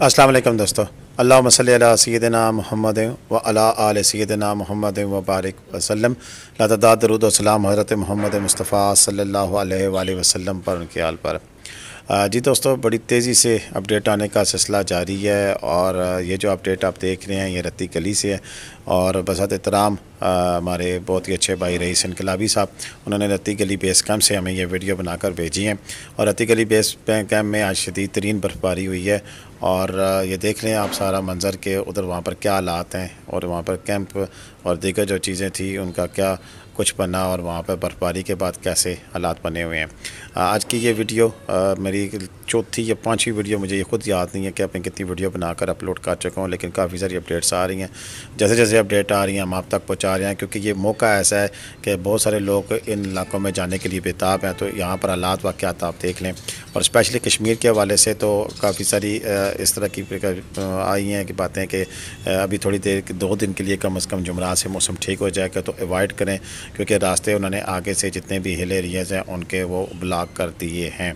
असलम दोस्तों अल्लाह सल सैदना महमद व अला आल सैदना महमद वबारक वसलम लतदा दरुद हज़रत मोहम्मद मुस्तफ़ा सल्ला वसलम पर उनके आल पर जी दोस्तों बड़ी तेज़ी से अपडेट आने का सिलसिला जारी है और ये जो अपडेट आप देख रहे हैं ये रत्ती गली से है और बसात इतराम हमारे बहुत ही अच्छे भाई रईस इनकलाबी साहब उन्होंने रत्ती गली बेस कैम्प से हमें ये वीडियो बनाकर भेजी है और रत्ती गली बेस कैम्प में आज शदीद तरीन बर्फबारी हुई है और ये देख रहे हैं आप सारा मंज़र के उधर वहाँ पर क्या हालात हैं और वहाँ पर कैंप और दीगर जो चीज़ें थी उनका क्या कुछ बना और वहाँ पर बर्फबारी के बाद कैसे हालात बने हुए हैं आज की ये वीडियो आ, मेरी चौथी या पाँचवीं वीडियो मुझे ये खुद याद नहीं है कि अपनी कितनी वीडियो बनाकर अपलोड कर चुका हूँ लेकिन काफ़ी सारी अपडेट्स आ रही हैं जैसे जैसे अपडेट आ रही हैं हम आप तक पहुँचा रहे हैं क्योंकि ये मौका ऐसा है कि बहुत सारे लोग इन इलाकों में जाने के लिए बेताब हैं तो यहाँ पर हालात वाक़ात आप देख लें और स्पेशली कश्मीर के हवाले से तो काफ़ी सारी इस तरह की आई हैं कि बातें कि अभी थोड़ी देर दो दिन के लिए कम अज़ कम जुमरात से मौसम ठीक हो जाएगा तो अवॉइड करें क्योंकि रास्ते उन्होंने आगे से जितने भी हिल एरियाज़ हैं उनके वो ब्लॉक कर दिए हैं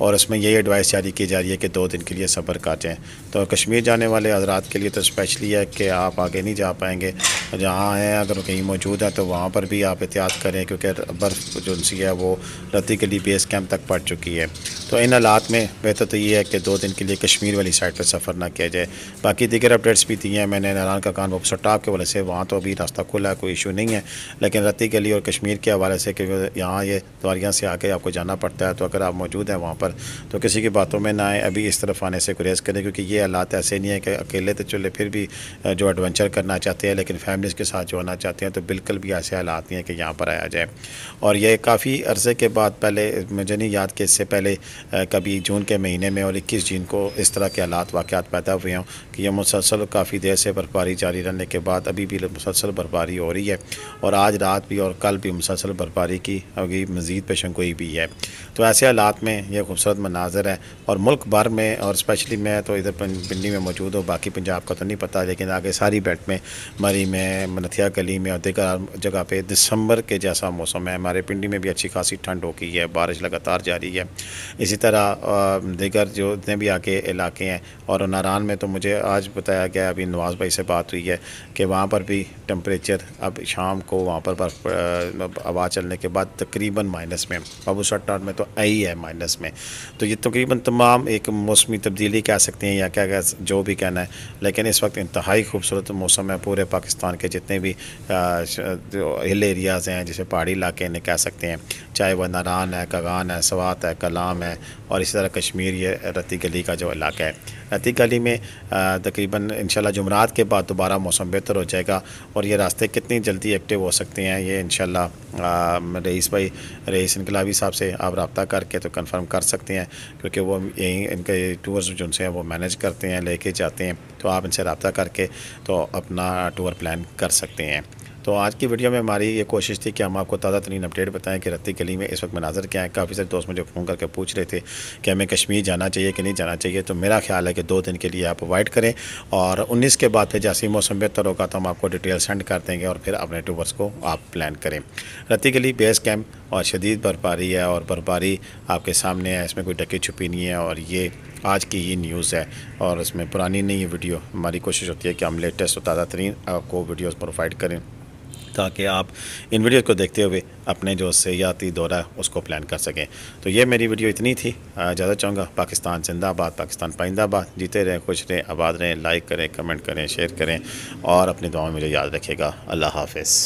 और उसमें यही एडवाइस जारी की जा रही है कि दो दिन के लिए सफ़र काटें तो कश्मीर जाने वाले हजरात के लिए तो स्पेशली है कि आप आगे नहीं जा पाएंगे जहाँ हैं अगर कहीं मौजूद है तो वहाँ पर भी आप एहतियात करें क्योंकि बर्फ़ जो सी है वो रद्दी के लिए बेस कैंप तक पड़ चुकी है तो इन हालात में बेहतर तो ये है कि दो दिन के लिए कश्मीर वाली साइड पर सफ़र ना किया जाए बाकी दीगर अपडेट्स भी दी हैं मैंने नारायण का कान वो सट्टा के वाले से वहाँ तो अभी रास्ता खुला है कोई इशू नहीं है लेकिन रत्ती के लिए और कश्मीर के हवाले से क्योंकि यहाँ ये द्वारियाँ से आके आपको जाना पड़ता है तो अगर आप मौजूद हैं वहाँ पर तो किसी की बातों में ना आए अभी इस तरफ आने से गुरेज करें क्योंकि ये हालात ऐसे नहीं है कि अकेले तो चले फिर भी जो एडवेंचर करना चाहते हैं लेकिन फैमिलीज़ के साथ जो आना चाहते हैं तो बिल्कुल भी ऐसे हालात नहीं है कि यहाँ पर आया जाए और ये काफ़ी अरसे के बाद पहले मुझे नहीं याद कि इससे पहले कभी जून के महीने में और इक्कीस जून को इस तरह के हालात वाक़ पैदा हुए हों कि यह मुसलसल काफ़ी देर से बर्फबारी जारी रहने के बाद अभी भी मुसलसल बर्फबारी हो रही है और आज रात भी और कल भी मुसलसल बर्फबारी की अभी मज़ीद पेशन भी है तो ऐसे हालात में यह खूबसूरत मनाजर है और मुल्क भर में और स्पेशली मैं तो इधर पिंडी में मौजूद हूँ बाकी पंजाब का तो नहीं पता लेकिन आगे सारी बेट में मरी में मनथिया गली में और दिगर जगह पर दिसंबर के जैसा मौसम है हमारे पिंडी में भी अच्छी खासी ठंड हो गई है बारिश लगातार जारी है इसी तरह दिगर जो जितने भी आगे इलाके हैं और नारान में तो मुझे आज बताया गया अभी नवाज़ भाई से बात हुई है कि वहाँ पर भी टम्परेचर अब शाम को वहाँ पर बर्फ़ आवा चलने के बाद तकरीबन माइनस में बाबू शाह में तो आई है माइनस में तो ये तकरीबन तमाम एक मौसमी तब्दीली कह सकते हैं या क्या कह जो भी कहना है लेकिन इस वक्त इंतहाई खूबसूरत मौसम है पूरे पाकिस्तान के जितने भी हिल एरियाज़ हैं जैसे पहाड़ी इलाके कह सकते हैं चाहे वह नारान है कगान है सवात है कलाम है और इसी तरह कश्मीर ये रती गली का जो इलाका है रती गली में तकरीबन इन जुमरात के बाद दोबारा मौसम बेहतर हो जाएगा और ये रास्ते कितनी जल्दी एक्टिव हो सकते हैं ये इन रईस भाई रईस इनकलाबी साहब से आप रबता करके तो कन्फर्म कर सकते हैं क्योंकि वो यहीं इनके टूर्स जो हैं वो मैनेज करते हैं लेके जाते हैं तो आप इनसे रबता करके तो अपना टूर प्लान कर सकते हैं तो आज की वीडियो में हमारी ये कोशिश थी कि हम आपको ताज़ा तरीन अपडेट बताएं कि रत्ती गली में इस वक्त मनाजर क्या है काफ़ी सारे दोस्त मुझे फ़ोन करके पूछ रहे थे कि हमें कश्मीर जाना चाहिए कि नहीं जाना चाहिए तो मेरा ख्याल है कि दो दिन के लिए आप अवॉइड करें और उन्नीस के बाद फिर जैसे मौसम बेहतर होगा तो हम आपको डिटेल सेंड कर देंगे और फिर अपने टूबर्स को आप प्लान करें रत्ती गली बेस कैम्प और शदीद बर्फबारी है और बर्फबारी आपके सामने है इसमें कोई डकी छुपी नहीं है और ये आज की ही न्यूज़ है और इसमें पुरानी नहीं है वीडियो हमारी कोशिश होती है कि हम लेटेस्ट और ताज़ा तरीन आपको वीडियोज़ प्रोवाइड करें ताकि आप इन वीडियोज़ को देखते हुए अपने जो सियाती दौरा उसको प्लान कर सकें तो ये मेरी वीडियो इतनी थी ज़्यादा चाहूँगा पाकिस्तान जिंदाबाद पाकिस्तान पाइंदाबाद जीते रहें खुश रहें आबाद रहें लाइक करें कमेंट करें शेयर करें और अपनी दुआ में मुझे याद रखेगा अल्लाह हाफ